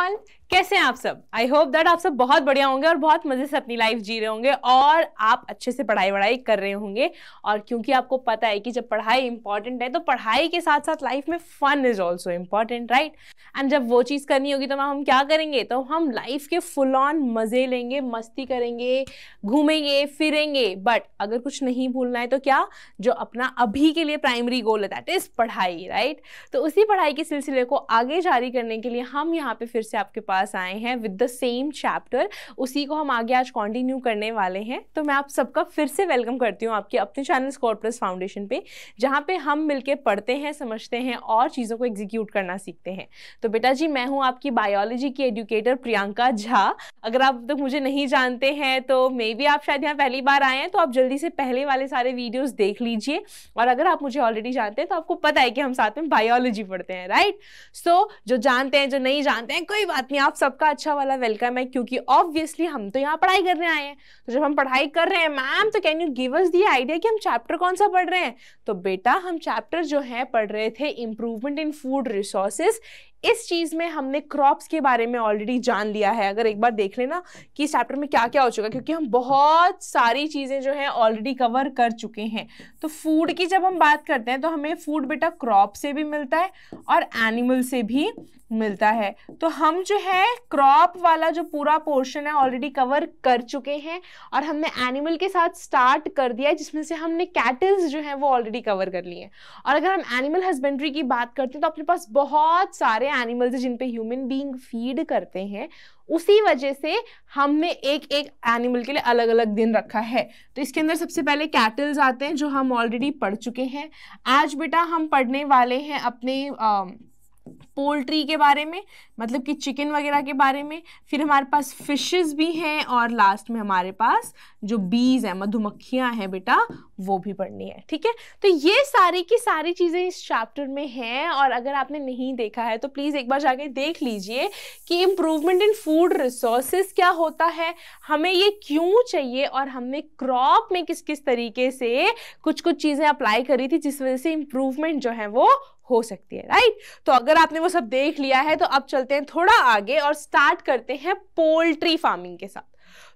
on कैसे हैं आप सब आई होप दैट आप सब बहुत बढ़िया होंगे और बहुत मज़े से अपनी लाइफ जी रहे होंगे और आप अच्छे से पढ़ाई वढ़ाई कर रहे होंगे और क्योंकि आपको पता है कि जब पढ़ाई इंपॉर्टेंट है तो पढ़ाई के साथ साथ लाइफ में fun is also important right and जब वो चीज़ करनी होगी तो मैम हम क्या करेंगे तो हम लाइफ के फुल ऑन मज़े लेंगे मस्ती करेंगे घूमेंगे फिरेंगे बट अगर कुछ नहीं भूलना है तो क्या जो अपना अभी के लिए प्राइमरी गोल है दैट इज़ पढ़ाई राइट तो उसी पढ़ाई के सिलसिले को आगे जारी करने के लिए हम यहाँ पर फिर से आपके पास पास आए हैं विद द सेम चैप्टर उसी को हम आगे आज कंटिन्यू करने वाले हैं तो मैं आप सबका फिर से वेलकम करती हूँ आपके अपने चैनल स्कॉर प्लस फाउंडेशन पे जहाँ पे हम मिलके पढ़ते हैं समझते हैं और चीज़ों को एग्जीक्यूट करना सीखते हैं तो बेटा जी मैं हूँ आपकी बायोलॉजी की एजुकेटर प्रियंका झा अगर आप तक तो मुझे नहीं जानते हैं तो मे बी आप शायद यहाँ पहली बार आए हैं तो आप जल्दी से पहले वाले सारे वीडियोज़ देख लीजिए और अगर आप मुझे ऑलरेडी जानते हैं तो आपको पता है कि हम साथ में बायोलॉजी पढ़ते हैं राइट सो so, जो जानते हैं जो नहीं जानते हैं कोई बात नहीं आप आप सबका अच्छा वाला वेलकम है क्योंकि ऑब्वियसली हम तो यहाँ पढ़ाई करने आए हैं तो जब हम पढ़ाई कर रहे हैं मैम तो can you give us the idea कि हम चैप्टर कौन सा पढ़ रहे हैं तो बेटा हम चैप्टर जो है पढ़ रहे थे इम्प्रूवमेंट इन फूड रिसोर्सेज इस चीज़ में हमने क्रॉप्स के बारे में ऑलरेडी जान लिया है अगर एक बार देख लेना कि इस चैप्टर में क्या क्या हो चुका है क्योंकि हम बहुत सारी चीज़ें जो है ऑलरेडी कवर कर चुके हैं तो फूड की जब हम बात करते हैं तो हमें फूड बेटा क्रॉप से भी मिलता है और एनिमल से भी मिलता है तो हम जो है क्रॉप वाला जो पूरा पोर्शन है ऑलरेडी कवर कर चुके हैं और हमने एनिमल के साथ स्टार्ट कर दिया है जिसमें से हमने कैटल्स जो है वो ऑलरेडी कवर कर लिए हैं और अगर हम एनिमल हस्बेंड्री की बात करते हैं तो अपने पास बहुत सारे एनिमल्स जिन पे ह्यूमन बीइंग फीड करते हैं उसी वजह से हमने एक एक एनिमल के लिए अलग अलग दिन रखा है तो इसके अंदर सबसे पहले कैटल्स आते हैं जो हम ऑलरेडी पढ़ चुके हैं आज बेटा हम पढ़ने वाले हैं अपने आ, पोल्ट्री के बारे में मतलब कि चिकन वगैरह के बारे में फिर हमारे पास फिशेस भी हैं और लास्ट में हमारे पास जो बीज हैं मधुमक्खियां हैं बेटा वो भी पढ़नी है ठीक है तो ये सारी की सारी चीज़ें इस चैप्टर में हैं और अगर आपने नहीं देखा है तो प्लीज़ एक बार जाके देख लीजिए कि इम्प्रूवमेंट इन फूड रिसोर्सेज क्या होता है हमें ये क्यों चाहिए और हमने क्रॉप में किस किस तरीके से कुछ कुछ चीज़ें अप्लाई करी थी जिस वजह से इम्प्रूवमेंट जो है वो हो सकती है राइट तो अगर आपने वो सब देख लिया है तो अब चलते हैं थोड़ा आगे और स्टार्ट करते हैं पोल्ट्री फार्मिंग के साथ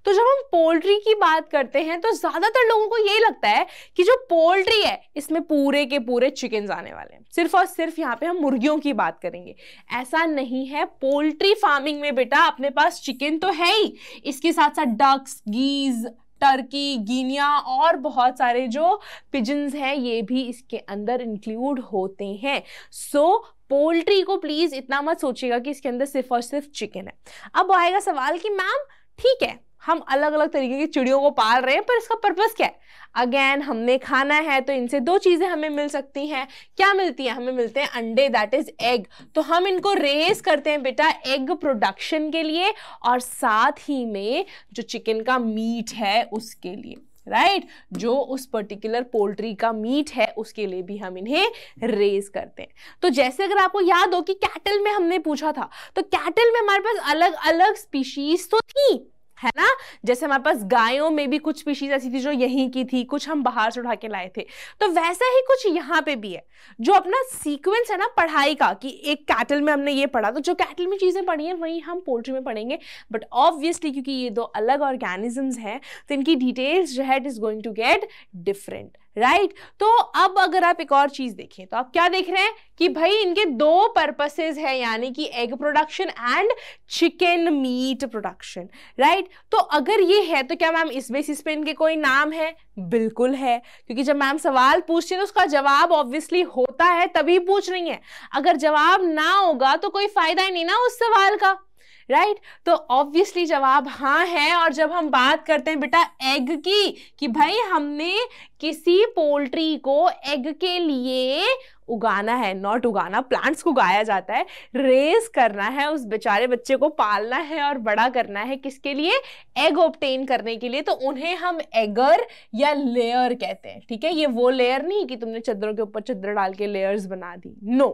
तो जब हम पोल्ट्री की बात करते हैं तो ज्यादातर लोगों को ये लगता है कि जो पोल्ट्री है इसमें पूरे के पूरे चिकन आने वाले हैं सिर्फ और सिर्फ यहाँ पे हम मुर्गियों की बात करेंगे ऐसा नहीं है पोल्ट्री फार्मिंग में बेटा अपने पास चिकन तो है ही इसके साथ साथ डक्स गीज टर्की गिनिया और बहुत सारे जो पिजन्स हैं ये भी इसके अंदर इंक्लूड होते हैं सो so, पोल्ट्री को प्लीज इतना मत सोचिएगा कि इसके अंदर सिर्फ और सिर्फ चिकन है अब आएगा सवाल कि मैम ठीक है हम अलग अलग तरीके की चिड़ियों को पाल रहे हैं पर इसका पर्पस क्या है अगेन हमने खाना है तो इनसे दो चीज़ें हमें मिल सकती हैं क्या मिलती हैं हमें मिलते हैं अंडे दैट इज एग तो हम इनको रेस करते हैं बेटा एग प्रोडक्शन के लिए और साथ ही में जो चिकन का मीट है उसके लिए राइट right? जो उस पर्टिकुलर पोल्ट्री का मीट है उसके लिए भी हम इन्हें रेज करते हैं तो जैसे अगर आपको याद हो कि कैटल में हमने पूछा था तो कैटल में हमारे पास अलग अलग स्पीशीज तो थी है ना जैसे हमारे पास गायों में भी कुछ स्पीशीज ऐसी थी जो यहीं की थी कुछ हम बाहर से उठा के लाए थे तो वैसा ही कुछ यहाँ पे भी है जो अपना सीक्वेंस है ना पढ़ाई का कि एक कैटल में हमने ये पढ़ा तो जो कैटल में चीज़ें पढ़ी हैं वही हम पोल्ट्री में पढ़ेंगे बट ऑब्वियसली क्योंकि ये दो अलग ऑर्गेनिजम्स हैं तो इनकी डिटेल्स जो है it is going to get different right right? तो अब अगर आप एक और चीज देखें तो आप क्या देख रहे हैं कि भाई इनके दो पर्पसेस हैं यानी कि egg production and chicken meat production right तो अगर ये है तो क्या मैम इस बेसिस पे इनके कोई नाम है बिल्कुल है क्योंकि जब मैम सवाल पूछते हैं तो उसका जवाब ऑब्वियसली होता है तभी पूछ रही है अगर जवाब ना होगा तो कोई फायदा ही नहीं ना उस सवाल का राइट right? तो ऑब्वियसली जवाब हाँ है और जब हम बात करते हैं बेटा एग की कि भाई हमने किसी पोल्ट्री को एग के लिए उगाना है नॉट उगाना प्लांट्स को उगाया जाता है रेस करना है उस बेचारे बच्चे को पालना है और बड़ा करना है किसके लिए एग ऑप्टेन करने के लिए तो उन्हें हम एगर या लेयर कहते हैं ठीक है ये वो लेयर नहीं कि तुमने चदरों के ऊपर चदर डाल के लेयर्स बना दी नो no.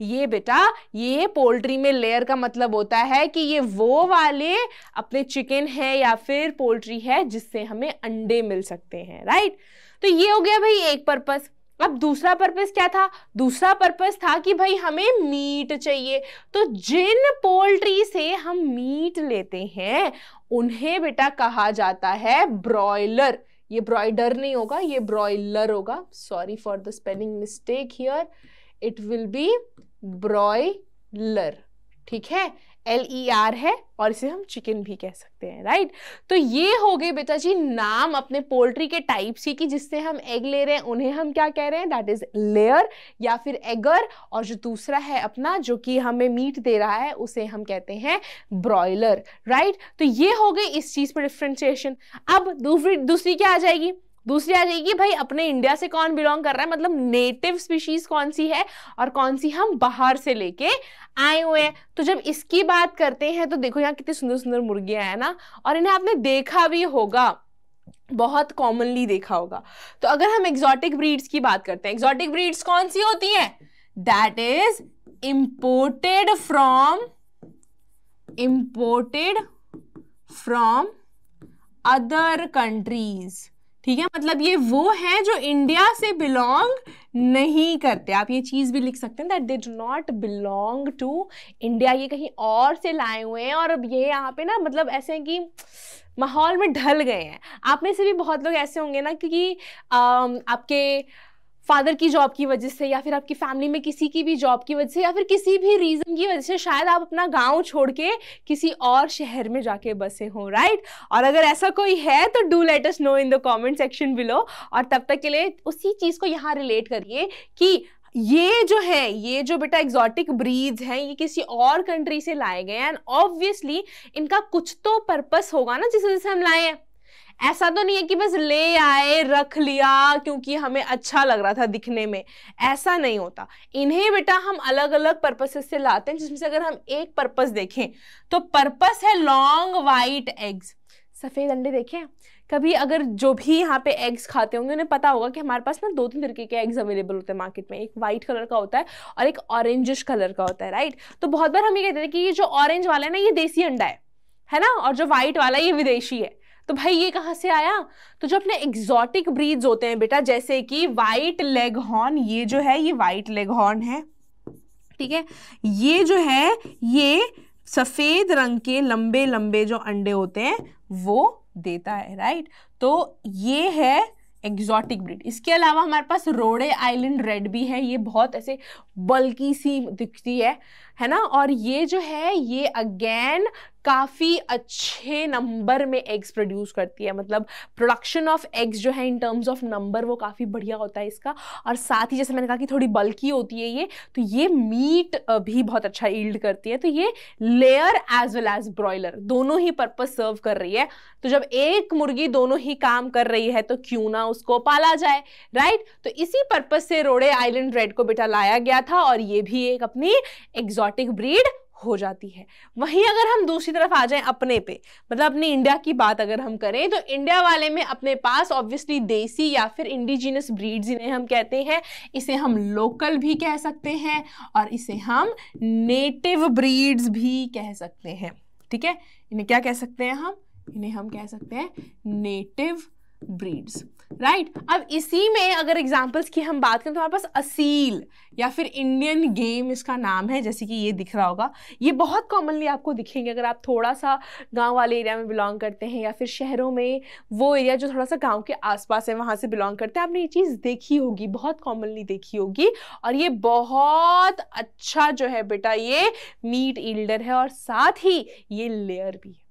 ये बेटा ये पोल्ट्री में लेयर का मतलब होता है कि ये वो वाले अपने चिकन है या फिर पोल्ट्री है जिससे हमें अंडे मिल सकते हैं राइट तो ये हो गया भाई एक पर्पस अब दूसरा पर्पस क्या था दूसरा पर्पस था कि भाई हमें मीट चाहिए तो जिन पोल्ट्री से हम मीट लेते हैं उन्हें बेटा कहा जाता है ब्रॉयलर ये ब्रॉयडर नहीं होगा ये ब्रॉयलर होगा sorry for the spelling mistake here it will be broiler ठीक है एल ई आर है और इसे हम चिकन भी कह सकते हैं राइट तो ये हो गए बेटा जी नाम अपने पोल्ट्री के टाइप्स की कि जिससे हम एग ले रहे हैं उन्हें हम क्या कह रहे हैं दैट इज लेयर या फिर एगर और जो दूसरा है अपना जो कि हमें मीट दे रहा है उसे हम कहते हैं ब्रॉयलर राइट तो ये हो गई इस चीज़ पर डिफ्रेंशिएशन अब दूसरी दूसरी क्या आ जाएगी दूसरी आ जाएगी भाई अपने इंडिया से कौन बिलोंग कर रहा है मतलब नेटिव स्पीशीज कौन सी है और कौन सी हम बाहर से लेके आए हुए हैं तो जब इसकी बात करते हैं तो देखो यहाँ कितनी सुंदर सुंदर मुर्गियाँ हैं ना और इन्हें आपने देखा भी होगा बहुत कॉमनली देखा होगा तो अगर हम एग्जॉटिक ब्रीड्स की बात करते हैं एग्जॉटिक ब्रीड्स कौन सी होती हैं that is imported from imported from other countries ठीक है मतलब ये वो हैं जो इंडिया से बिलोंग नहीं करते आप ये चीज़ भी लिख सकते हैं that they do not belong to India ये कहीं और से लाए हुए हैं और अब ये यहाँ पे ना मतलब ऐसे हैं कि माहौल में ढल गए हैं आप में से भी बहुत लोग ऐसे होंगे ना क्योंकि आपके फादर की जॉब की वजह से या फिर आपकी फैमिली में किसी की भी जॉब की वजह से या फिर किसी भी रीज़न की वजह से शायद आप अपना गांव छोड़ के किसी और शहर में जाके बसे हों राइट और अगर ऐसा कोई है तो do let us know in the comment section below और तब तक के लिए उसी चीज़ को यहाँ रिलेट करिए कि ये जो है ये जो बेटा एग्जॉटिक ब्रीड्स हैं ये किसी और कंट्री से लाए गए हैं एंड ऑब्वियसली इनका कुछ तो पर्पस होगा ना जिस वजह से हम लाए हैं ऐसा तो नहीं है कि बस ले आए रख लिया क्योंकि हमें अच्छा लग रहा था दिखने में ऐसा नहीं होता इन्हें बेटा हम अलग अलग पर्पसेस से लाते हैं जिसमें से अगर हम एक पर्पस देखें तो पर्पस है लॉन्ग वाइट एग्स सफ़ेद अंडे देखें कभी अगर जो भी यहाँ पे एग्स खाते होंगे उन्हें पता होगा कि हमारे पास ना दो तीन तरीके के एग्स अवेलेबल होते हैं मार्केट में एक वाइट कलर का होता है और एक ऑरेंजिश कलर का होता है राइट तो बहुत बार हम ये कहते हैं कि ये जो ऑरेंज वाला है ना ये देसी अंडा है है ना और जो वाइट वाला ये विदेशी है तो भाई ये कहाँ से आया तो जो अपने एग्जॉटिक ब्रीड्स होते हैं बेटा जैसे कि वाइट लेग हॉर्न ये जो है ये वाइट लेग हॉर्न है ठीक है ये जो है ये सफ़ेद रंग के लंबे लंबे जो अंडे होते हैं वो देता है राइट तो ये है एग्जॉटिक ब्रीड इसके अलावा हमारे पास रोडे आइलैंड रेड भी है ये बहुत ऐसे बल्कि सी दिखती है है ना और ये जो है ये अगेन काफ़ी अच्छे नंबर में एग्स प्रोड्यूस करती है मतलब प्रोडक्शन ऑफ एग्स जो है इन टर्म्स ऑफ नंबर वो काफ़ी बढ़िया होता है इसका और साथ ही जैसे मैंने कहा कि थोड़ी बल्की होती है ये तो ये मीट भी बहुत अच्छा ईल्ड करती है तो ये layer as well as broiler दोनों ही पर्पज सर्व कर रही है तो जब एक मुर्गी दोनों ही काम कर रही है तो क्यों ना उसको पाला जाए राइट तो इसी पर्पज से रोड़े आइलैंड रेड को बेटा लाया गया था और ये भी एक अपनी एग्जॉट एग्जॉटिक ब्रीड हो जाती है वहीं अगर हम दूसरी तरफ आ जाएं अपने पे मतलब अपने इंडिया की बात अगर हम करें तो इंडिया वाले में अपने पास ऑब्वियसली देसी या फिर इंडिजिनस ब्रीड जिन्हें हम कहते हैं इसे हम लोकल भी कह सकते हैं और इसे हम नेटिव ब्रीड्स भी कह सकते हैं ठीक है इन्हें क्या कह सकते हैं हम इन्हें हम कह सकते हैं नेटिव ब्रीड्स राइट right? अब इसी में अगर एग्जांपल्स की हम बात करें तो हमारे पास असील या फिर इंडियन गेम इसका नाम है जैसे कि ये दिख रहा होगा ये बहुत कॉमनली आपको दिखेंगे अगर आप थोड़ा सा गांव वाले एरिया में बिलोंग करते हैं या फिर शहरों में वो एरिया जो थोड़ा सा गांव के आसपास है वहाँ से बिलोंग करते हैं आपने ये चीज़ देखी होगी बहुत कॉमनली देखी होगी और ये बहुत अच्छा जो है बेटा ये मीट इल्डर है और साथ ही ये लेयर भी है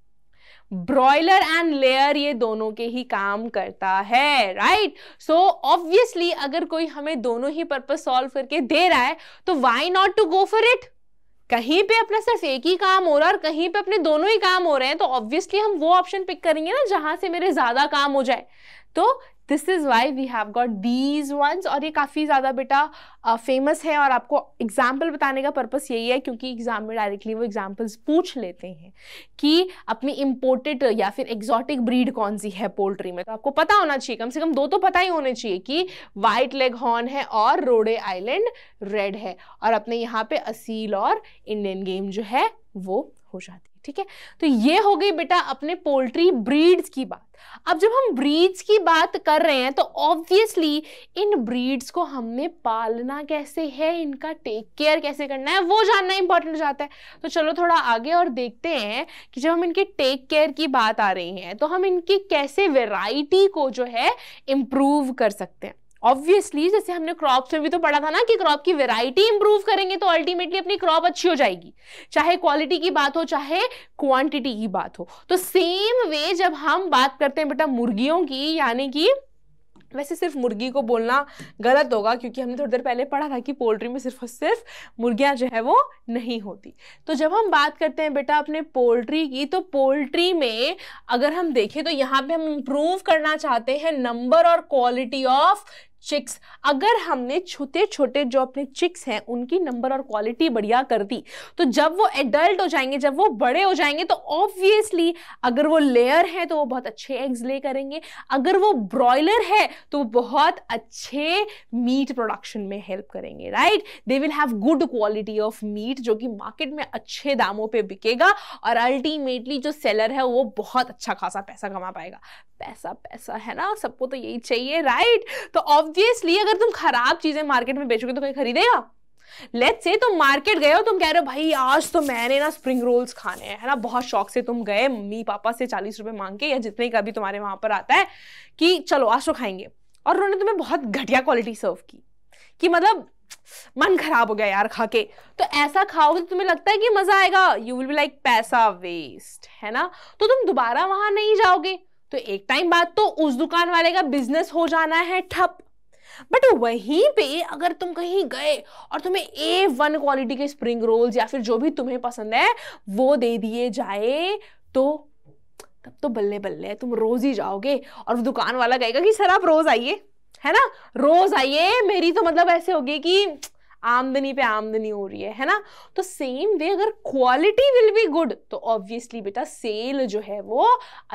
ब्रॉयलर एंड लेयर ये दोनों के ही काम करता है राइट सो ऑब्वियसली अगर कोई हमें दोनों ही पर्पज सॉल्व करके दे रहा है तो why not to go for it कहीं पे अपना सिर्फ एक ही काम हो रहा है और कहीं पे अपने दोनों ही काम हो रहे हैं तो ऑब्वियसली हम वो ऑप्शन पिक करेंगे ना जहां से मेरे ज्यादा काम हो जाए तो this is why we have got these ones और ये काफ़ी ज़्यादा बेटा फेमस है और आपको एग्जाम्पल बताने का पर्पस यही है क्योंकि एग्ज़ाम में डायरेक्टली वो एग्जाम्पल्स पूछ लेते हैं कि अपनी इम्पोर्टेड या फिर एग्जॉटिक ब्रीड कौन सी है पोल्ट्री में तो आपको पता होना चाहिए कम से कम दो तो पता ही होने चाहिए कि वाइट लेग हॉर्न है और रोडे आइलैंड रेड है और अपने यहाँ पे असील और इंडियन गेम जो है वो हो जाती है ठीक है तो ये हो गई बेटा अपने पोल्ट्री ब्रीड्स की बात अब जब हम ब्रीड्स की बात कर रहे हैं तो ऑब्वियसली इन ब्रीड्स को हमने पालना कैसे है इनका टेक केयर कैसे करना है वो जानना इंपॉर्टेंट हो जाता है तो चलो थोड़ा आगे और देखते हैं कि जब हम इनके टेक केयर की बात आ रही है तो हम इनकी कैसे वेराइटी को जो है इम्प्रूव कर सकते हैं ऑब्वियसली जैसे हमने क्रॉप में भी तो पढ़ा था ना कि क्रॉप की वेराइटी इंप्रूव करेंगे तो अल्टीमेटली अपनी क्रॉप अच्छी हो जाएगी चाहे क्वालिटी की बात हो चाहे क्वांटिटी की बात हो तो सेम वे जब हम बात करते हैं बेटा मुर्गियों की यानी कि वैसे सिर्फ मुर्गी को बोलना गलत होगा क्योंकि हमने थोड़ी देर पहले पढ़ा था कि पोल्ट्री में सिर्फ और सिर्फ मुर्गियां जो है वो नहीं होती तो जब हम बात करते हैं बेटा अपने पोल्ट्री की तो पोल्ट्री में अगर हम देखें तो यहाँ पे हम इम्प्रूव करना चाहते हैं नंबर और क्वालिटी ऑफ चिक्स अगर हमने छोटे छोटे जो अपने चिक्स हैं उनकी नंबर और क्वालिटी बढ़िया कर दी तो जब वो एडल्ट हो जाएंगे जब वो बड़े हो जाएंगे तो ऑब्वियसली अगर वो लेयर है तो वो बहुत अच्छे एग्स ले करेंगे अगर वो ब्रॉयलर है तो बहुत अच्छे मीट प्रोडक्शन में हेल्प करेंगे right they will have good quality of meat जो कि मार्केट में अच्छे दामों पर बिकेगा और अल्टीमेटली जो सेलर है वो बहुत अच्छा खासा पैसा कमा पाएगा पैसा पैसा है ना सबको तो यही चाहिए राइट तो ऑब्वियस ऑब्वियसली अगर तुम खराब चीजें मार्केट में बेचोगे तो कोई खरीदेगा लेट से तुम मार्केट गए हो तुम कह रहे हो भाई आज तो मैंने ना स्प्रिंग रोल्स खाने हैं है ना बहुत शौक से तुम गए मम्मी पापा से चालीस रुपए मांग के या जितने का भी तुम्हारे वहां पर आता है कि चलो आज तो खाएंगे और उन्होंने तुम्हें बहुत घटिया क्वालिटी सर्व की कि मतलब मन खराब हो गया यार खा के तो ऐसा खाओगे तो तुम्हें लगता है कि मजा आएगा यू विल बी लाइक पैसा वेस्ट है ना तो तुम दोबारा वहां नहीं जाओगे तो एक टाइम बाद तो उस दुकान वाले का बिजनेस हो जाना है ठप बट वहीं पे अगर तुम कहीं गए और तुम्हें ए वन क्वालिटी के स्प्रिंग रोल्स या फिर जो भी तुम्हें पसंद है वो दे दिए जाए तो तब तो बल्ले बल्ले तुम रोज ही जाओगे और दुकान वाला कहेगा कि सर आप रोज आइए है ना रोज आइए मेरी तो मतलब ऐसे होगी कि आमदनी पे आमदनी हो रही है है ना तो सेम वे अगर क्वालिटी विल बी गुड तो ऑब्वियसली बेटा सेल जो है वो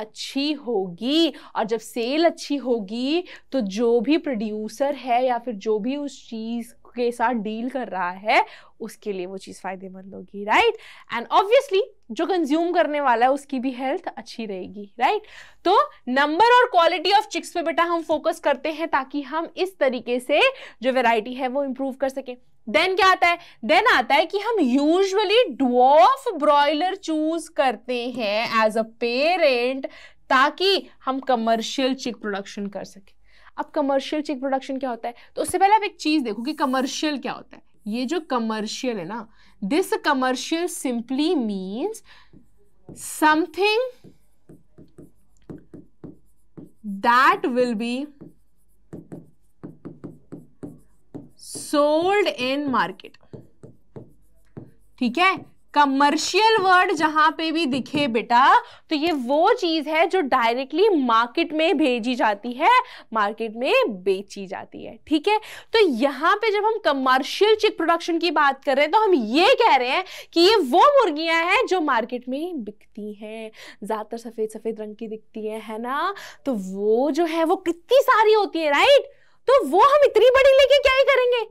अच्छी होगी और जब सेल अच्छी होगी तो जो भी प्रोड्यूसर है या फिर जो भी उस चीज़ के साथ डील कर रहा है उसके लिए वो चीज़ फ़ायदेमंद होगी राइट एंड ऑब्वियसली जो कंज्यूम करने वाला है उसकी भी हेल्थ अच्छी रहेगी राइट तो नंबर और क्वालिटी ऑफ चिक्स पे बेटा हम फोकस करते हैं ताकि हम इस तरीके से जो वेराइटी है वो इम्प्रूव कर सकें देन क्या आता है देन आता है कि हम यूजली डॉफ ब्रॉयलर चूज करते हैं एज अ पेरेंट ताकि हम कमर्शियल चिक प्रोडक्शन कर सकें अब कमर्शियल चिक प्रोडक्शन क्या होता है तो उससे पहले आप एक चीज़ देखो कि कमर्शियल क्या होता है ये जो कमर्शियल है ना this commercial simply means something that will be sold in market ठीक है कमर्शियल वर्ड जहां पे भी दिखे बेटा तो ये वो चीज है जो डायरेक्टली मार्केट में भेजी जाती है मार्केट में बेची जाती है ठीक है तो यहाँ पे जब हम कमर्शियल चिक प्रोडक्शन की बात कर रहे हैं तो हम ये कह रहे हैं कि ये वो मुर्गियां हैं जो मार्केट में बिकती हैं ज्यादातर सफेद सफेद रंग की दिखती है है ना तो वो जो है वो कितनी सारी होती है राइट तो वो हम इतनी बड़ी लेके क्या ही करेंगे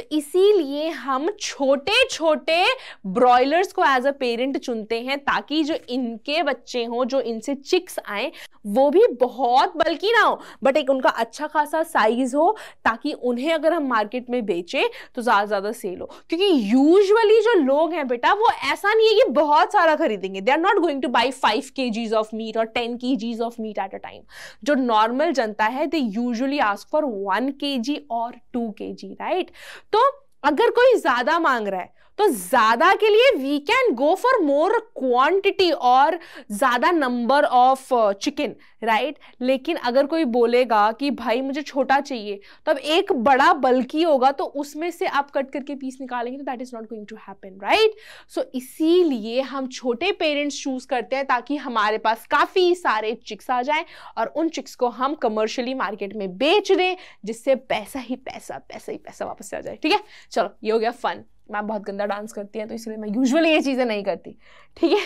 तो इसीलिए हम छोटे छोटे ब्रॉयलर्स को एज अ पेरेंट चुनते हैं ताकि जो इनके बच्चे हों जो इनसे चिक्स आए वो भी बहुत बल्कि ना हो बट एक उनका अच्छा खासा साइज हो ताकि उन्हें अगर हम मार्केट में बेचें तो ज़्यादा से ज़्यादा सेल हो क्योंकि यूजली जो लोग हैं बेटा वो ऐसा नहीं है कि बहुत सारा खरीदेंगे they are not going to buy five K Gs of meat और ten K Gs of meat at a time जो नॉर्मल जनता है they usually ask for one K G और टू के जी राइट то अगर कोई ज्यादा मांग रहा है तो ज्यादा के लिए we can go for more quantity और ज्यादा नंबर ऑफ चिकन राइट लेकिन अगर कोई बोलेगा कि भाई मुझे छोटा चाहिए तो अब एक बड़ा बल्कि होगा तो उसमें से आप कट करके पीस निकालेंगे तो that is not going to happen right so इसीलिए हम छोटे पेरेंट्स चूज करते हैं ताकि हमारे पास काफी सारे चिक्स आ जाए और उन चिक्स को हम कमर्शियली मार्केट में बेच दें जिससे पैसा ही पैसा पैसा ही पैसा वापस आ जाए ठीक है चलो ये हो गया फन मैं बहुत गंदा डांस करती है तो इसलिए मैं यूजुअली ये चीज़ें नहीं करती ठीक है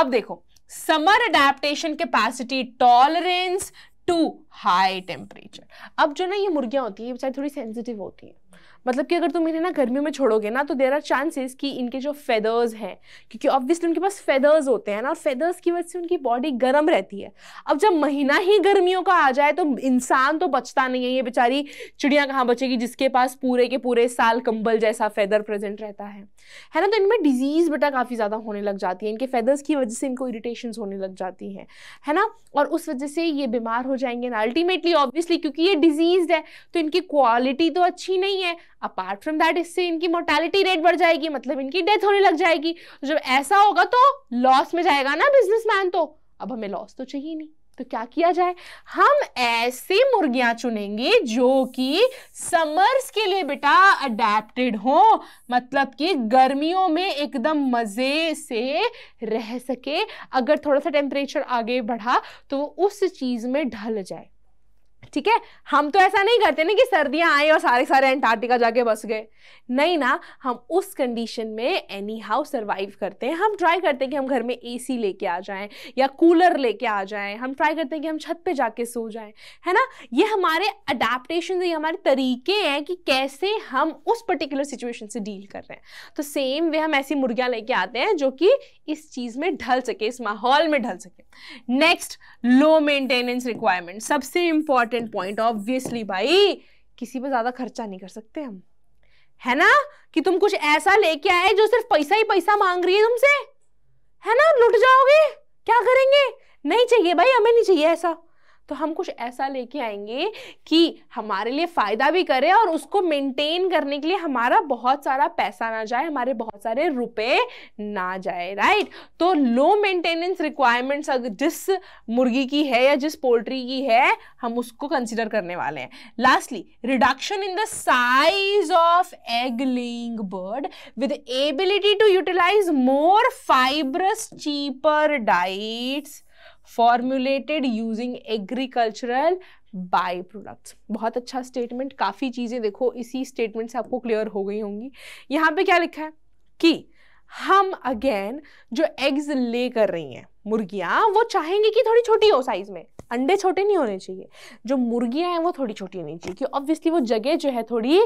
अब देखो summer adaptation capacity tolerance to high temperature अब जो ना ये मुर्गियाँ होती हैं ये बेचारी थोड़ी सेंसिटिव होती हैं मतलब कि अगर तुम इन्हें ना गर्मियों में छोड़ोगे ना तो देर आर चांसेस कि इनके जो फेदर्स हैं क्योंकि ऑब्वियसली उनके पास फेदर्स होते हैं ना और फेदर्स की वजह से उनकी बॉडी गर्म रहती है अब जब महीना ही गर्मियों का आ जाए तो इंसान तो बचता नहीं है ये बेचारी चिड़िया कहाँ बचेगी जिसके पास पूरे के पूरे साल कंबल जैसा फेदर प्रेजेंट रहता है है ना तो इनमें डिजीज़ बेटा काफ़ी ज़्यादा होने लग जाती है इनके फेदर्स की वजह से इनको इरिटेशन होने लग जाती हैं है ना और उस वजह से ये बीमार हो जाएंगे ना अल्टीमेटली ऑब्वियसली क्योंकि ये डिजीज है तो इनकी क्वालिटी तो अच्छी नहीं है अपार्ट फ्रॉम दैट इससे इनकी मोर्टेलिटी रेट बढ़ जाएगी मतलब इनकी डेथ होने लग जाएगी जब ऐसा होगा तो लॉस में जाएगा ना बिजनेसमैन तो अब हमें लॉस तो चाहिए नहीं तो क्या किया जाए हम ऐसी मुर्गियां चुनेंगे जो कि समर्स के लिए बेटा अडेप्टेड हो मतलब कि गर्मियों में एकदम मज़े से रह सके अगर थोड़ा सा टेम्परेचर आगे बढ़ा तो वो उस चीज़ में ढल जाए ठीक है हम तो ऐसा नहीं करते ना कि सर्दियां आए और सारे सारे एंटार्क्टिका जाके बस गए नहीं ना हम उस कंडीशन में एनी हाउ सर्वाइव करते हैं हम ट्राई करते हैं कि हम घर में ए सी लेके आ जाएं या कूलर लेके आ जाएं हम ट्राई करते हैं कि हम छत पे जाके सो जाएं है ना ये हमारे अडेप्टेशन ये हमारे तरीके हैं कि कैसे हम उस पर्टिकुलर सिचुएशन से डील कर रहे हैं तो सेम वे हम ऐसी मुर्गियाँ लेके आते हैं जो कि इस चीज़ में ढल सके इस माहौल में ढल सके नेक्स्ट लो मेंटेनेंस रिक्वायरमेंट सबसे इंपॉर्टेंट डिफरेंट पॉइंट ऑब्वियसली भाई किसी पे ज्यादा खर्चा नहीं कर सकते हम है ना कि तुम कुछ ऐसा लेके आए जो सिर्फ पैसा ही पैसा मांग रही है तुमसे है ना लुट जाओगे क्या करेंगे नहीं चाहिए भाई हमें नहीं चाहिए ऐसा तो हम कुछ ऐसा लेके आएंगे कि हमारे लिए फ़ायदा भी करे और उसको मेंटेन करने के लिए हमारा बहुत सारा पैसा ना जाए हमारे बहुत सारे रुपए ना जाए राइट तो लो मेंटेनेंस रिक्वायरमेंट्स अगर जिस मुर्गी की है या जिस पोल्ट्री की है हम उसको कंसिडर करने वाले हैं lastly reduction in the size of egg laying bird with ability to utilize more fibrous cheaper diets formulated using agricultural by products बहुत अच्छा स्टेटमेंट काफ़ी चीज़ें देखो इसी स्टेटमेंट से आपको क्लियर हो गई होंगी यहाँ पे क्या लिखा है कि हम अगेन जो एग्स ले कर रही हैं मुर्गियाँ वो चाहेंगे कि थोड़ी छोटी हो साइज़ में अंडे छोटे नहीं होने चाहिए जो मुर्गियाँ हैं वो थोड़ी छोटी होनी चाहिए क्योंकि ऑब्वियसली वो जगह जो है थोड़ी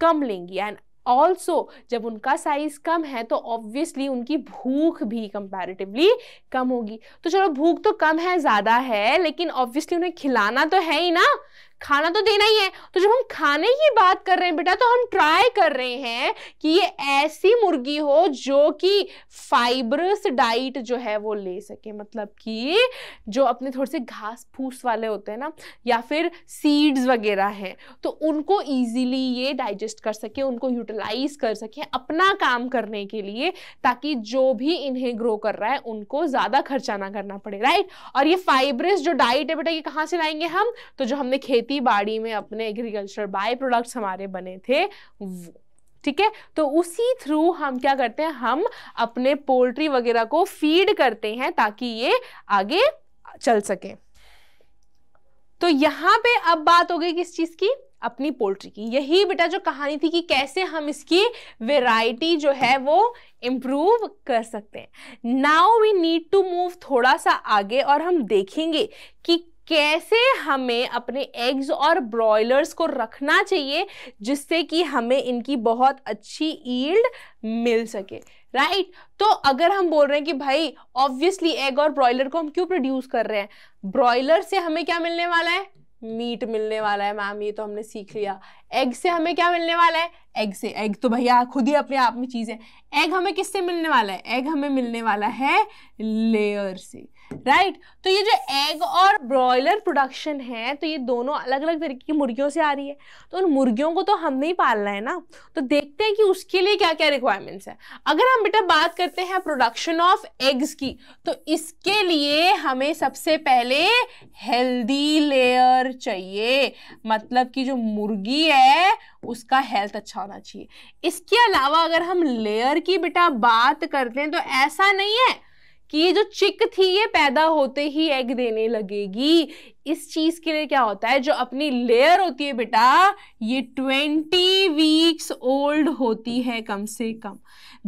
कम लेंगी एंड ऑल्सो जब उनका साइज कम है तो ऑब्वियसली उनकी भूख भी कंपेरेटिवली कम होगी तो चलो भूख तो कम है ज़्यादा है लेकिन ऑब्वियसली उन्हें खिलाना तो है ही ना खाना तो देना ही है तो जब हम खाने की बात कर रहे हैं बेटा तो हम ट्राई कर रहे हैं कि ये ऐसी मुर्गी हो जो कि फाइब्रस डाइट जो है वो ले सके मतलब कि जो अपने थोड़े से घास फूस वाले होते हैं ना या फिर सीड्स वगैरह हैं तो उनको ईजिली ये डाइजेस्ट कर सके उनको यूटिलाइज कर सके अपना काम करने के लिए ताकि जो भी इन्हें ग्रो कर रहा है उनको ज़्यादा खर्चा ना करना पड़े राइट और ये फाइब्रस जो डाइट है बेटा ये कहाँ से लाएंगे हम तो जो हमने खेत खेती बाड़ी में अपने एग्रीकल्चर बाय प्रोडक्ट्स हमारे बने थे वो ठीक है तो उसी थ्रू हम क्या करते हैं हम अपने पोल्ट्री वगैरह को फीड करते हैं ताकि ये आगे चल सके तो यहाँ पे अब बात हो गई किस चीज़ की अपनी पोल्ट्री की यही बेटा जो कहानी थी कि कैसे हम इसकी वेराइटी जो है वो इम्प्रूव कर सकते हैं now we need to move थोड़ा सा आगे और हम देखेंगे कि कैसे हमें अपने एग्स और ब्रॉयलर्स को रखना चाहिए जिससे कि हमें इनकी बहुत अच्छी ईल्ड मिल सके राइट right? तो अगर हम बोल रहे हैं कि भाई ऑब्वियसली एग और ब्रॉयलर को हम क्यों प्रोड्यूस कर रहे हैं ब्रॉयलर से हमें क्या मिलने वाला है मीट मिलने वाला है मैम ये तो हमने सीख लिया एग से हमें क्या मिलने वाला है एग से एग तो भैया खुद ही अपने आप में चीज़ है एग हमें किससे मिलने वाला है एग हमें मिलने वाला है लेयर से राइट right? तो ये जो एग और ब्रॉयलर प्रोडक्शन है तो ये दोनों अलग अलग तरीके की मुर्गियों से आ रही है तो उन मुर्गियों को तो हमने ही पालना है ना तो देखते हैं कि उसके लिए क्या क्या रिक्वायरमेंट्स है अगर हम बेटा बात करते हैं प्रोडक्शन ऑफ एग्स की तो इसके लिए हमें सबसे पहले हेल्दी लेयर चाहिए मतलब कि जो मुर्गी है उसका हेल्थ अच्छा होना चाहिए इसके अलावा अगर हम लेयर की बेटा बात करते हैं तो ऐसा नहीं है कि ये जो चिक थी ये पैदा होते ही एग देने लगेगी इस चीज़ के लिए क्या होता है जो अपनी लेयर होती है बेटा ये ट्वेंटी वीक्स ओल्ड होती है कम से कम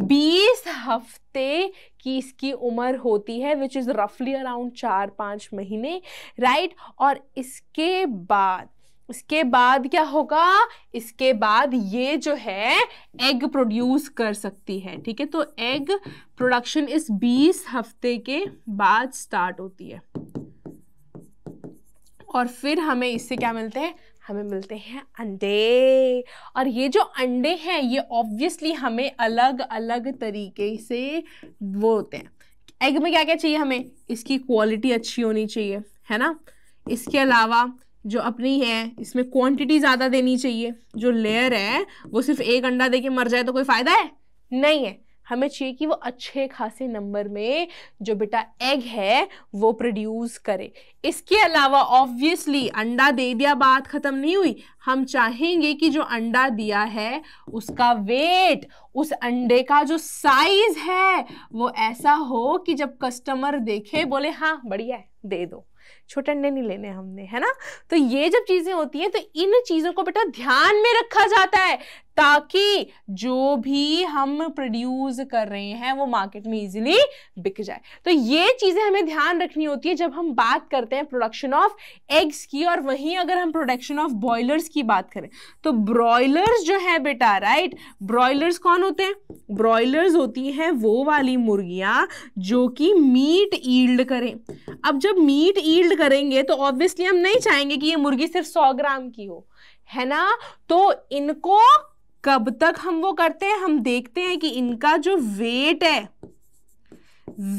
बीस हफ्ते की इसकी उम्र होती है विच इज़ रफली अराउंड चार पाँच महीने राइट और इसके बाद इसके बाद क्या होगा इसके बाद ये जो है एग प्रोड्यूस कर सकती है ठीक है तो एग प्रोडक्शन इस 20 हफ्ते के बाद स्टार्ट होती है और फिर हमें इससे क्या मिलते हैं हमें मिलते हैं अंडे और ये जो अंडे हैं ये ऑब्वियसली हमें अलग अलग तरीके से वो होते हैं एग में क्या क्या चाहिए हमें इसकी क्वालिटी अच्छी होनी चाहिए है ना इसके अलावा जो अपनी है इसमें क्वांटिटी ज़्यादा देनी चाहिए जो लेयर है वो सिर्फ एक अंडा दे के मर जाए तो कोई फ़ायदा है नहीं है हमें चाहिए कि वो अच्छे खासे नंबर में जो बेटा एग है वो प्रोड्यूस करे इसके अलावा ऑब्वियसली अंडा दे दिया बात ख़त्म नहीं हुई हम चाहेंगे कि जो अंडा दिया है उसका वेट उस अंडे का जो साइज़ है वो ऐसा हो कि जब कस्टमर देखे बोले हाँ बढ़िया है दे दो छोटे अंडे नहीं लेने हमने है ना तो ये जब चीज़ें होती हैं तो इन चीज़ों को बेटा ध्यान में रखा जाता है ताकि जो भी हम प्रोड्यूस कर रहे हैं वो मार्केट में इजीली बिक जाए तो ये चीज़ें हमें ध्यान रखनी होती है जब हम बात करते हैं प्रोडक्शन ऑफ एग्स की और वहीं अगर हम प्रोडक्शन ऑफ ब्रॉयलर्स की बात करें तो ब्रॉयलर्स जो है बेटा राइट ब्रॉयलर्स कौन होते हैं ब्रॉयलर्स होती हैं वो वाली मुर्गियाँ जो कि मीट ईल्ड करें अब जब मीट ईल्ड करेंगे तो ऑब्वियसली हम नहीं चाहेंगे कि ये मुर्गी सिर्फ सौ ग्राम की हो है ना तो इनको कब तक हम वो करते हैं हम देखते हैं कि इनका जो वेट है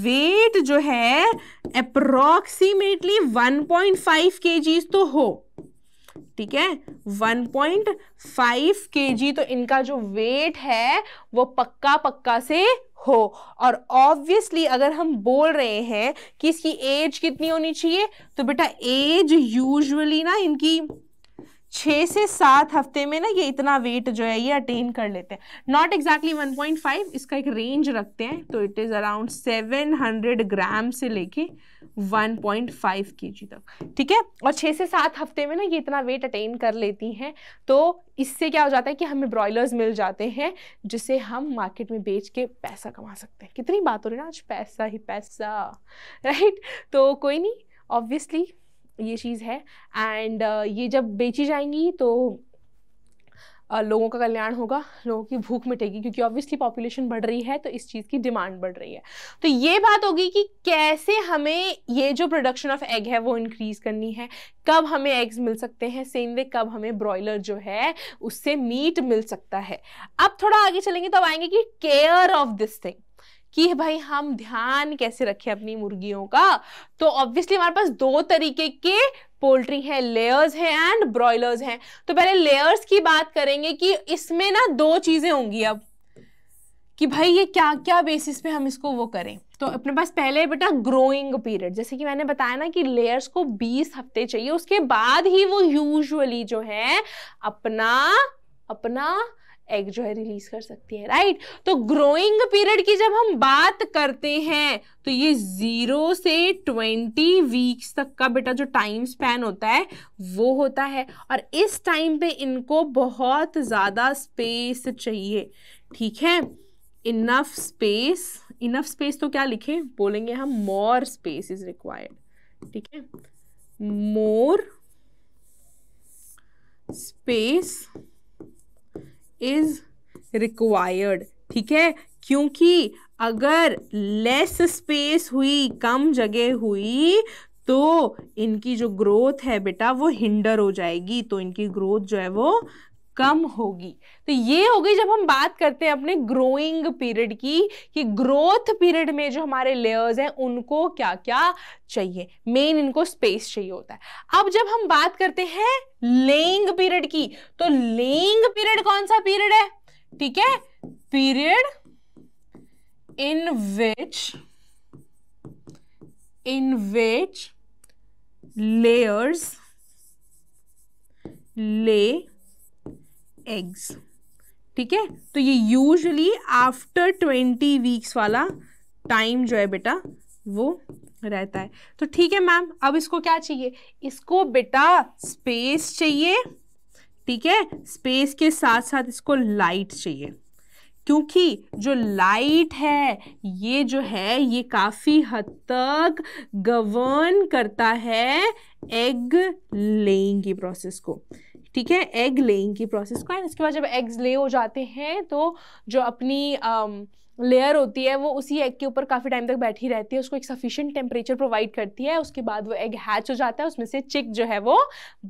वेट जो है अप्रोक्सीमेटली 1.5 पॉइंट तो हो ठीक है 1.5 पॉइंट तो इनका जो वेट है वो पक्का पक्का से हो और ऑब्वियसली अगर हम बोल रहे हैं कि इसकी एज कितनी होनी चाहिए तो बेटा एज यूजुअली ना इनकी छः से सात हफ्ते में ना ये इतना वेट जो है ये अटेन कर लेते हैं not exactly one point five इसका एक रेंज रखते हैं तो it is around seven hundred gram से लेके वन पॉइंट फाइव के जी तक ठीक है और छः से सात हफ्ते में ना ये इतना वेट अटेन कर लेती हैं तो इससे क्या हो जाता है कि हमें ब्रॉयलर्स मिल जाते हैं जिसे हम मार्केट में बेच के पैसा कमा सकते हैं कितनी बात हो रही है ना आज पैसा ही पैसा राइट तो कोई नहीं ऑब्वियसली ये चीज़ है एंड uh, ये जब बेची जाएंगी तो लोगों का कल्याण होगा लोगों की भूख मिटेगी क्योंकि ऑब्वियसली पॉपुलेशन बढ़ रही है तो इस चीज़ की डिमांड बढ़ रही है तो ये बात होगी कि कैसे हमें ये जो प्रोडक्शन ऑफ एग है वो इंक्रीज़ करनी है कब हमें एग्स मिल सकते हैं सेम वे कब हमें ब्रॉयलर जो है उससे मीट मिल सकता है अब थोड़ा आगे चलेंगे तो अब आएंगे कि केयर ऑफ दिस थिंग कि भाई हम ध्यान कैसे रखें अपनी मुर्गियों का तो ऑब्वियसली हमारे पास दो तरीके के पोल्ट्री हैं लेयर्स हैं एंड ब्रॉयलर्स हैं तो पहले लेयर्स की बात करेंगे कि इसमें ना दो चीज़ें होंगी अब कि भाई ये क्या क्या बेसिस पे हम इसको वो करें तो अपने पास पहले बेटा ग्रोइंग पीरियड जैसे कि मैंने बताया ना कि लेयर्स को 20 हफ्ते चाहिए उसके बाद ही वो यूजुअली जो है अपना अपना एग जो है रिलीज कर सकती है राइट तो ग्रोइंग पीरियड की जब हम बात करते हैं तो ये जीरो से ट्वेंटी वीक्स तक का बेटा जो टाइम स्पैन होता है वो होता है और इस टाइम पे इनको बहुत ज़्यादा स्पेस चाहिए ठीक है इनफ स्पेस इनफ स्पेस तो क्या लिखे बोलेंगे हम मोर स्पेस इज रिक्वायर्ड ठीक है मोर स्पेस इज रिक्वायर्ड ठीक है क्योंकि अगर लेस स्पेस हुई कम जगह हुई तो इनकी जो ग्रोथ है बेटा वो हिंडर हो जाएगी तो इनकी ग्रोथ जो है वो कम होगी तो ये होगी जब हम बात करते हैं अपने ग्रोइंग पीरियड की कि ग्रोथ पीरियड में जो हमारे लेयर्स हैं उनको क्या क्या चाहिए मेन इनको स्पेस चाहिए होता है अब जब हम बात करते हैं लेइंग पीरियड की तो लेइंग पीरियड कौन सा पीरियड है ठीक है period in which in which layers lay eggs ठीक है तो ये यूजली आफ्टर ट्वेंटी वीक्स वाला टाइम जो है बेटा वो रहता है तो ठीक है मैम अब इसको क्या चाहिए इसको बेटा स्पेस चाहिए ठीक है स्पेस के साथ साथ इसको लाइट चाहिए क्योंकि जो लाइट है ये जो है ये काफ़ी हद तक गवर्न करता है एग लेइंग की प्रोसेस को ठीक है एग लेइंग की प्रोसेस को एंड इसके बाद जब एग्स ले हो जाते हैं तो जो अपनी um, लेयर होती है वो उसी एग के ऊपर काफ़ी टाइम तक बैठी रहती है उसको एक सफिशेंट टेम्परेचर प्रोवाइड करती है उसके बाद वो एग हैच हो जाता है उसमें से चिक जो है वो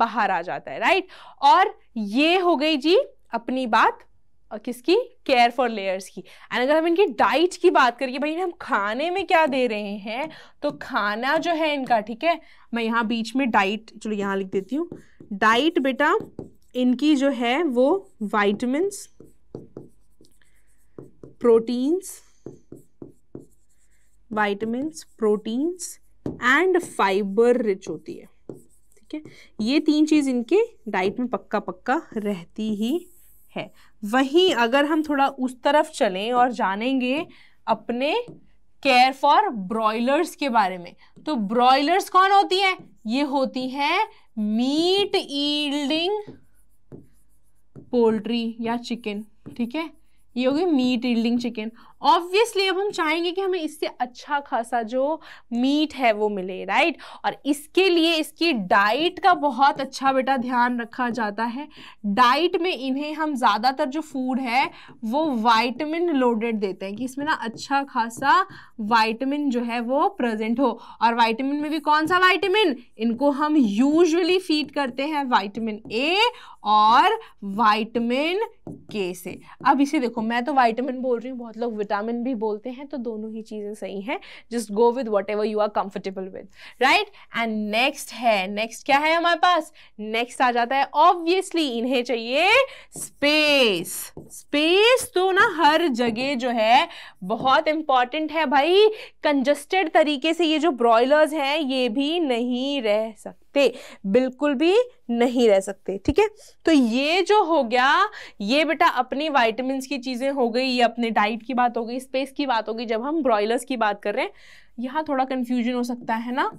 बाहर आ जाता है राइट और ये हो गई जी अपनी बात और किसकी केयर फॉर लेयर्स की एंड अगर हम इनकी डाइट की बात करिए भाई हम खाने में क्या दे रहे हैं तो खाना जो है इनका ठीक है मैं यहाँ बीच में डाइट चलो यहाँ लिख देती हूँ डाइट बेटा इनकी जो है वो vitamins proteins vitamins proteins and fibre rich होती है ठीक है ये तीन चीज़ इनके डाइट में पक्का पक्का रहती ही है वहीं अगर हम थोड़ा उस तरफ चलें और जानेंगे अपने केयर फॉर ब्रॉयलर्स के बारे में तो ब्रॉयलर्स कौन होती हैं ये होती हैं मीट ईल्डिंग पोल्ट्री या चिकन ठीक है ये होगी मीट ईल्डिंग चिकन ऑब्वियसली अब हम चाहेंगे कि हमें इससे अच्छा खासा जो मीट है वो मिले राइट और इसके लिए इसकी डाइट का बहुत अच्छा बेटा ध्यान रखा जाता है डाइट में इन्हें हम ज़्यादातर जो फूड है वो वाइटमिन लोडेड देते हैं कि इसमें ना अच्छा खासा वाइटमिन जो है वो प्रेजेंट हो और वाइटमिन में भी कौन सा वाइटमिन इनको हम यूजली फीड करते हैं वाइटमिन ए और वाइटमिन के से अब इसे देखो मैं तो वाइटमिन बोल रही हूँ बहुत लोग विटामिन भी बोलते हैं तो दोनों ही चीज़ें सही हैं just go with whatever you are comfortable with right and next है नेक्स्ट क्या है हमारे पास नेक्स्ट आ जाता है ऑब्वियसली इन्हें चाहिए स्पेस स्पेस तो ना हर जगह जो है बहुत इंपॉर्टेंट है भाई कंजस्टेड तरीके से ये जो ब्रॉयलर्स हैं ये भी नहीं रह सकते सकते बिल्कुल भी नहीं रह सकते ठीक है तो ये जो हो गया ये बेटा अपनी वाइटमिन की चीज़ें हो गई ये अपने डाइट की बात हो गई स्पेस की बात हो गई जब हम ब्रॉयलर्स की बात कर रहे हैं यहाँ थोड़ा कन्फ्यूजन हो सकता है ना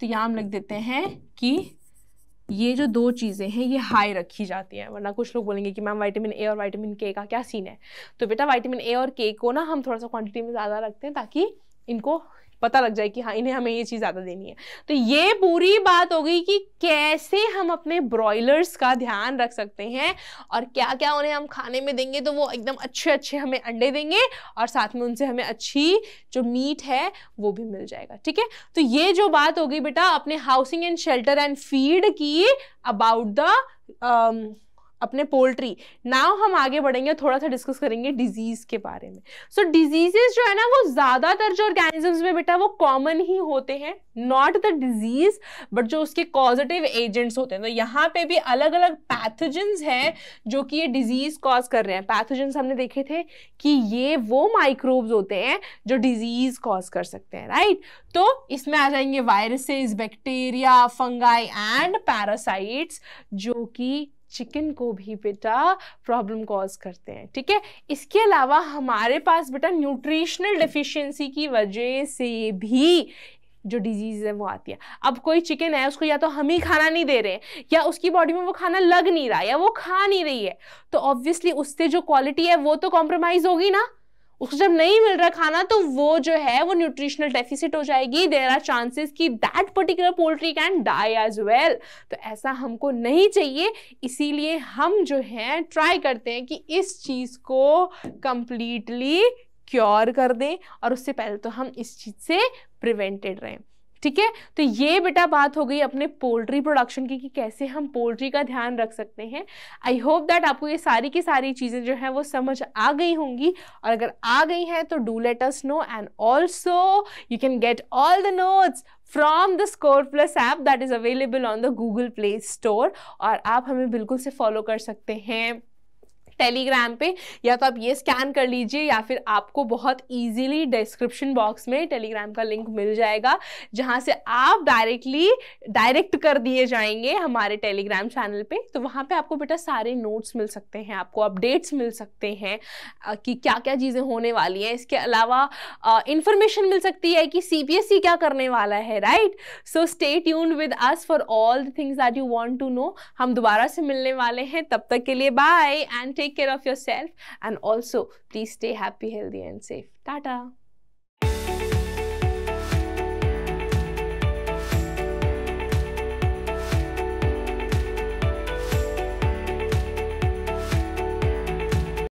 तो यहाँ हम लिख देते हैं कि ये जो दो चीज़ें हैं ये हाई रखी जाती हैं वरना कुछ लोग बोलेंगे कि मैम वाइटामिन ए और वाइटामिन के का क्या सीन है तो बेटा वाइटामिन ए और के को ना हम थोड़ा सा क्वांटिटी में ज़्यादा रखते हैं ताकि इनको पता लग जाए कि हाँ इन्हें हमें ये चीज़ ज़्यादा देनी है तो ये पूरी बात हो गई कि कैसे हम अपने ब्रॉयलर्स का ध्यान रख सकते हैं और क्या क्या उन्हें हम खाने में देंगे तो वो एकदम अच्छे अच्छे हमें अंडे देंगे और साथ में उनसे हमें अच्छी जो मीट है वो भी मिल जाएगा ठीक है तो ये जो बात हो गई बेटा अपने housing and shelter and feed की अबाउट द अपने पोल्ट्री नाव हम आगे बढ़ेंगे थोड़ा सा डिस्कस करेंगे डिजीज़ के बारे में सो so, डिजीजेस जो है ना वो ज़्यादातर जो ऑर्गेनिजम्स में बेटा वो कॉमन ही होते हैं नॉट द डिजीज़ बट जो उसके कॉजिटिव एजेंट्स होते हैं तो यहाँ पे भी अलग अलग पैथोजेंस हैं जो कि ये डिजीज़ कॉज कर रहे हैं पैथोजेंस हमने देखे थे कि ये वो माइक्रोब्स होते हैं जो डिजीज़ कॉज कर सकते हैं राइट तो इसमें आ जाएंगे viruses bacteria fungi and parasites जो कि चिकन को भी बेटा प्रॉब्लम कॉज करते हैं ठीक है इसके अलावा हमारे पास बेटा न्यूट्रिशनल डिफिशियंसी की वजह से भी जो डिजीज़ है वो आती है अब कोई चिकन है उसको या तो हम ही खाना नहीं दे रहे हैं या उसकी बॉडी में वो खाना लग नहीं रहा या वो खा नहीं रही है तो ऑब्वियसली उससे जो क्वालिटी है वो तो कॉम्प्रोमाइज़ होगी ना उसको जब नहीं मिल रहा खाना तो वो जो है वो न्यूट्रिशनल डेफिसिट हो जाएगी देर आर चांसेस की that particular poultry can die as well तो ऐसा हमको नहीं चाहिए इसीलिए हम जो है ट्राई करते हैं कि इस चीज़ को कंप्लीटली क्योर कर दें और उससे पहले तो हम इस चीज़ से प्रिवेंटेड रहें ठीक है तो ये बेटा बात हो गई अपने पोल्ट्री प्रोडक्शन की कि कैसे हम पोल्ट्री का ध्यान रख सकते हैं आई होप दैट आपको ये सारी की सारी चीज़ें जो हैं वो समझ आ गई होंगी और अगर आ गई हैं तो do let us know and also you can get all the notes from the Score Plus app that is available on the Google Play Store और आप हमें बिल्कुल से फॉलो कर सकते हैं टेलीग्राम पे या तो आप ये स्कैन कर लीजिए या फिर आपको बहुत इजीली डिस्क्रिप्शन बॉक्स में टेलीग्राम का लिंक मिल जाएगा जहाँ से आप डायरेक्टली डायरेक्ट कर दिए जाएंगे हमारे टेलीग्राम चैनल पे तो वहाँ पे आपको बेटा सारे नोट्स मिल सकते हैं आपको अपडेट्स मिल सकते हैं कि क्या क्या चीज़ें होने वाली हैं इसके अलावा इंफॉर्मेशन मिल सकती है कि सी e क्या करने वाला है right so stay tune with us for all the things that you want to know हम दोबारा से मिलने वाले हैं तब तक के लिए bye and take care of yourself and also please stay happy, healthy and safe. Tata.